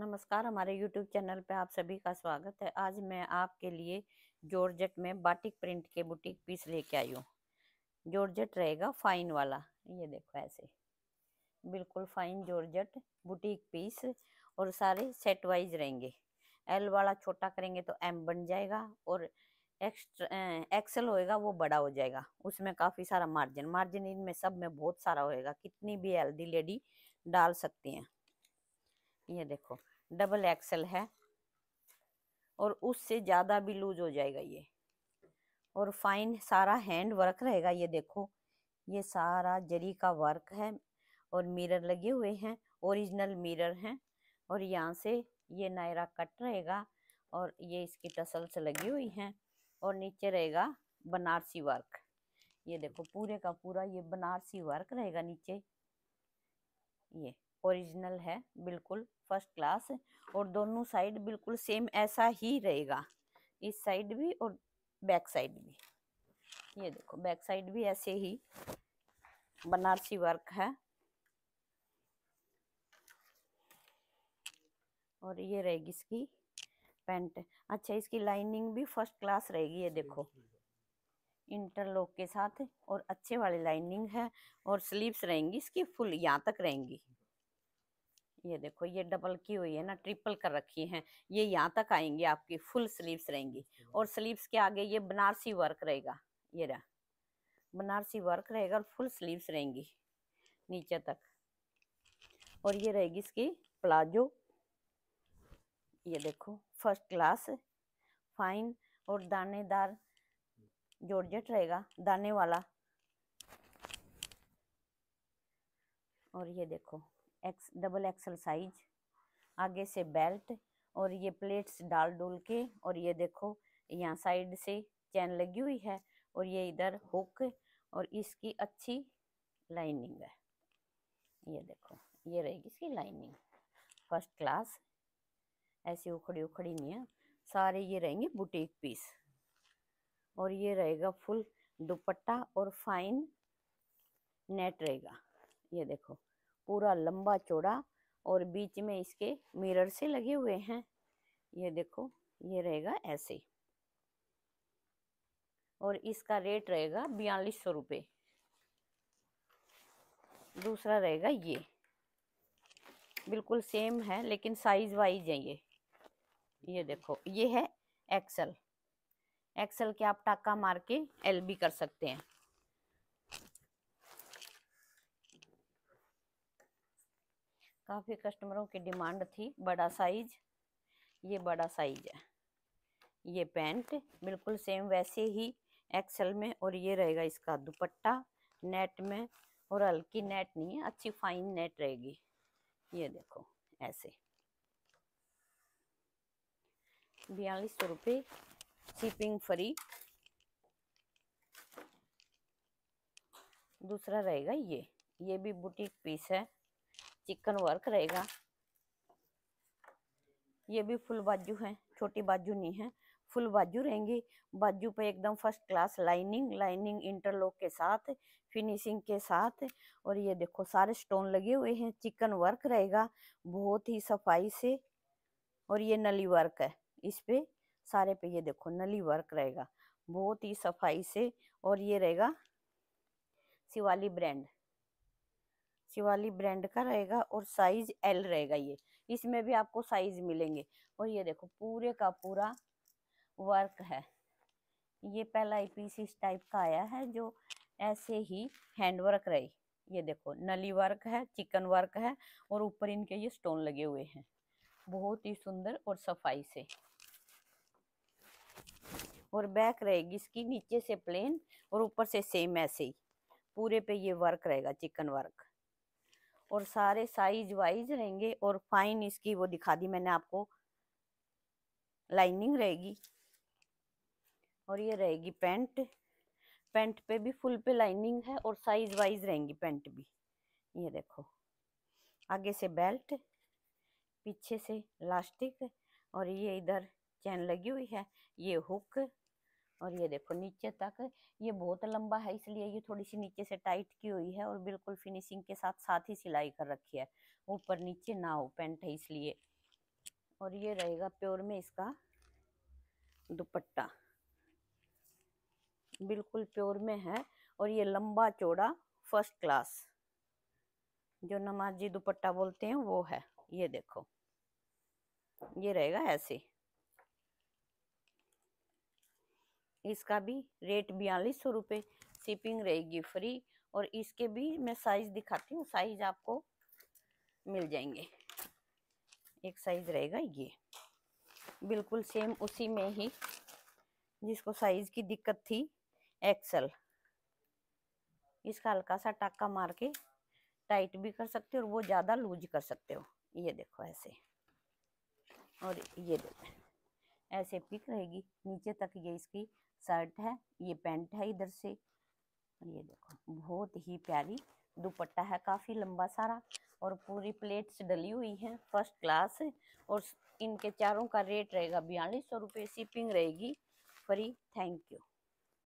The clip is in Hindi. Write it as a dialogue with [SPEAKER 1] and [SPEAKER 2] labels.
[SPEAKER 1] नमस्कार हमारे YouTube चैनल पर आप सभी का स्वागत है आज मैं आपके लिए जॉर्जेट में बाटिक प्रिंट के बुटीक पीस लेके आई हूँ जॉर्जेट रहेगा फाइन वाला ये देखो ऐसे बिल्कुल फाइन जॉर्जेट बुटीक पीस और सारे सेट वाइज रहेंगे एल वाला छोटा करेंगे तो एम बन जाएगा और एक्स्ट्रा एक्सल होएगा वो बड़ा हो जाएगा उसमें काफ़ी सारा मार्जिन मार्जिन इनमें सब में बहुत सारा होएगा कितनी भी हेल्दी लेडी डाल सकती हैं ये देखो डबल एक्सल है और उससे ज़्यादा भी लूज हो जाएगा ये और फाइन सारा हैंड वर्क रहेगा ये देखो ये सारा जरी का वर्क है और मिरर लगे हुए हैं ओरिजिनल मिरर हैं और यहाँ से ये नायरा कट रहेगा और ये इसकी टसल से लगी हुई हैं और नीचे रहेगा बनारसी वर्क ये देखो पूरे का पूरा ये बनारसी वर्क रहेगा नीचे ये ओरिजिनल है बिल्कुल फर्स्ट क्लास और दोनों साइड बिल्कुल सेम ऐसा ही रहेगा इस साइड भी और बैक साइड भी ये देखो बैक साइड भी ऐसे ही बनारसी वर्क है और ये रहेगी इसकी पेंट अच्छा इसकी लाइनिंग भी फर्स्ट क्लास रहेगी ये देखो इंटरलॉक के साथ और अच्छे वाली लाइनिंग है और स्लीव्स रहेंगी इसकी फुल यहाँ तक रहेंगी ये देखो ये डबल की हुई है ना ट्रिपल कर रखी है ये यहाँ तक आएंगे आपकी फुल स्लीव्स रहेंगी और स्लीव्स के आगे ये बनारसी वर्क रहेगा ये रहा बनारसी वर्क रहेगा और फुल स्लीव्स रहेंगी नीचे तक और ये रहेगी इसकी प्लाजो ये देखो फर्स्ट क्लास फाइन और दानेदार जॉर्जेट रहेगा दाने वाला और ये देखो एक्स डबल एक्सल साइज आगे से बेल्ट और ये प्लेट्स डाल डोल के और ये देखो यहाँ साइड से चैन लगी हुई है और ये इधर हुक और इसकी अच्छी लाइनिंग है ये देखो ये रहेगी इसकी लाइनिंग फर्स्ट क्लास ऐसी उखड़ी उखड़ी नहीं है सारे ये रहेंगे बुटीक पीस और ये रहेगा फुल दुपट्टा और फाइन नेट रहेगा ये देखो पूरा लंबा चौड़ा और बीच में इसके मिरर से लगे हुए हैं ये देखो ये रहेगा ऐसे और इसका रेट रहेगा बयालीस सौ रुपये दूसरा रहेगा ये बिल्कुल सेम है लेकिन साइज वाइज है ये ये देखो ये है एक्सल एक्सल के आप टाका मार के एल कर सकते हैं काफ़ी कस्टमरों की डिमांड थी बड़ा साइज ये बड़ा साइज है ये पैंट बिल्कुल सेम वैसे ही एक्सल में और ये रहेगा इसका दुपट्टा नेट में और हल्की नेट नहीं है अच्छी फाइन नेट रहेगी ये देखो ऐसे बयालीस सौ रुपये शिपिंग फ्री दूसरा रहेगा ये ये भी बुटीक पीस है चिकन वर्क रहेगा ये भी फुल बाजू है छोटी बाजू नहीं है फुल बाजू रहेंगी बाजू पे एकदम first class lining lining interlock के साथ फिनिशिंग के साथ और ये देखो सारे स्टोन लगे हुए हैं चिकन वर्क रहेगा बहुत ही सफाई से और ये नली वर्क है इस पे सारे पे ये देखो नली वर्क रहेगा बहुत ही सफाई से और ये रहेगा शिवाली ब्रांड शिवाली ब्रांड का रहेगा और साइज एल रहेगा ये इसमें भी आपको साइज मिलेंगे और ये देखो पूरे का पूरा वर्क है ये पहला पीस इस टाइप का आया है जो ऐसे ही हैंड वर्क रही ये देखो नली वर्क है चिकन वर्क है और ऊपर इनके ये स्टोन लगे हुए हैं बहुत ही सुंदर और सफाई से और बैक रहेगी इसकी नीचे से प्लेन और ऊपर से सेम ऐसे ही पूरे पे ये वर्क रहेगा चिकन वर्क और सारे साइज वाइज रहेंगे और फाइन इसकी वो दिखा दी मैंने आपको लाइनिंग रहेगी और ये रहेगी पेंट पेंट पे भी फुल पे लाइनिंग है और साइज वाइज रहेंगी पेंट भी ये देखो आगे से बेल्ट पीछे से लास्टिक और ये इधर चैन लगी हुई है ये हुक और ये देखो नीचे तक ये बहुत लंबा है इसलिए ये थोड़ी सी नीचे से टाइट की हुई है और बिल्कुल फिनिशिंग के साथ साथ ही सिलाई कर रखी है ऊपर नीचे ना हो पेंट है इसलिए और ये रहेगा प्योर में इसका दुपट्टा बिल्कुल प्योर में है और ये लंबा चौड़ा फर्स्ट क्लास जो नमाजी दुपट्टा बोलते हैं वो है ये देखो ये रहेगा ऐसे इसका भी रेट बयालीस सौ रुपये शिपिंग रहेगी फ्री और इसके भी मैं साइज़ दिखाती हूँ साइज़ आपको मिल जाएंगे एक साइज़ रहेगा ये बिल्कुल सेम उसी में ही जिसको साइज़ की दिक्कत थी एक्सल इसका हल्का सा टाका मार के टाइट भी कर सकते हो और वो ज़्यादा लूज कर सकते हो ये देखो ऐसे और ये देखो ऐसे पिक रहेगी नीचे तक ये इसकी शर्ट है ये पैंट है इधर से ये देखो बहुत ही प्यारी दुपट्टा है काफी लंबा सारा और पूरी प्लेट्स डली हुई है फर्स्ट क्लास है और इनके चारों का रेट रहेगा बयालीस सौ रुपये शिपिंग रहेगी फ्री थैंक यू